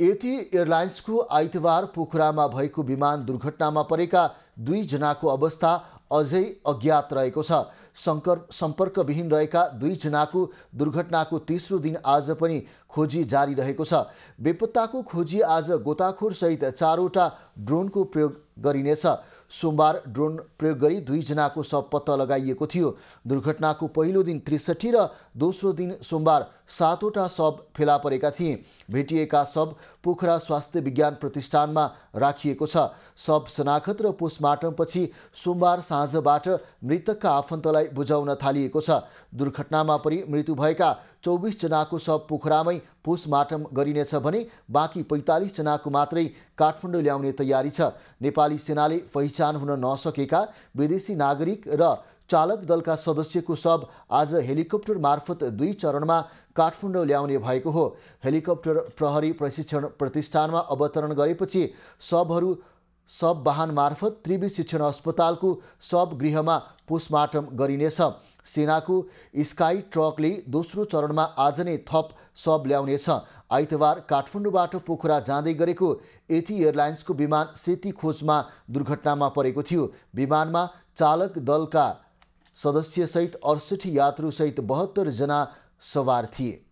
यति एयरलाइन्सको आइतबार पोखरामा भएको विमान दुर्घटनामा परेका दुईजनाको अवस्था अझै अज्ञात रहेको छ सङ्कर सम्पर्कविहीन रहेका दुईजनाको दुर्घटनाको तेस्रो दिन आज पनि खोजी जारी रहेको छ बेपत्ताको खोजी आज गोताखोरसहित चारवटा ड्रोनको प्रयोग गरिनेछ सोमबार ड्रोन प्रयोग गरी दुईजनाको शव पत्ता लगाइएको थियो दुर्घटनाको पहिलो दिन त्रिसठी र दोस्रो दिन सोमबार सातवटा शव फेला परेका थिए भेटिएका शव पोखरा स्वास्थ्य विज्ञान प्रतिष्ठानमा राखिएको छ शव शनाखत र पोस्टमार्टमपछि सोमबार साँझबाट मृतकका आफन्तलाई बुझाउन थालिएको छ दुर्घटनामा परि मृत्यु भएका चौबिसजनाको शव पोखरामै पोस्टमार्टम गरिनेछ भने बाँकी पैँतालिसजनाको मात्रै काठमाडौँ ल्याउने तयारी छ नेपाल नेपाली सेनाले पहिचान हुन नसकेका विदेशी नागरिक र चालक दलका सदस्यको सब आज हेलिकप्टर मार्फत दुई चरणमा काठमाडौँ ल्याउने भएको हो हेलिकप्टर प्रहरी प्रशिक्षण प्रतिष्ठानमा अवतरण गरेपछि सबहरू सब वाहन मार्फत त्रिवी शिक्षण अस्पतालको सब गृहमा पोस्टमार्टम गरिनेछ सेनाको स्काई ट्रकले दोस्रो चरणमा आज नै थप सब ल्याउनेछ आइतबार काठमाडौँबाट पोखरा जाँदै गरेको एथी एयरलाइन्सको विमान सेती खोजमा दुर्घटनामा परेको थियो विमानमा चालक दलका सदस्यसहित अडसठी यात्रुसहित बहत्तरजना सवार थिए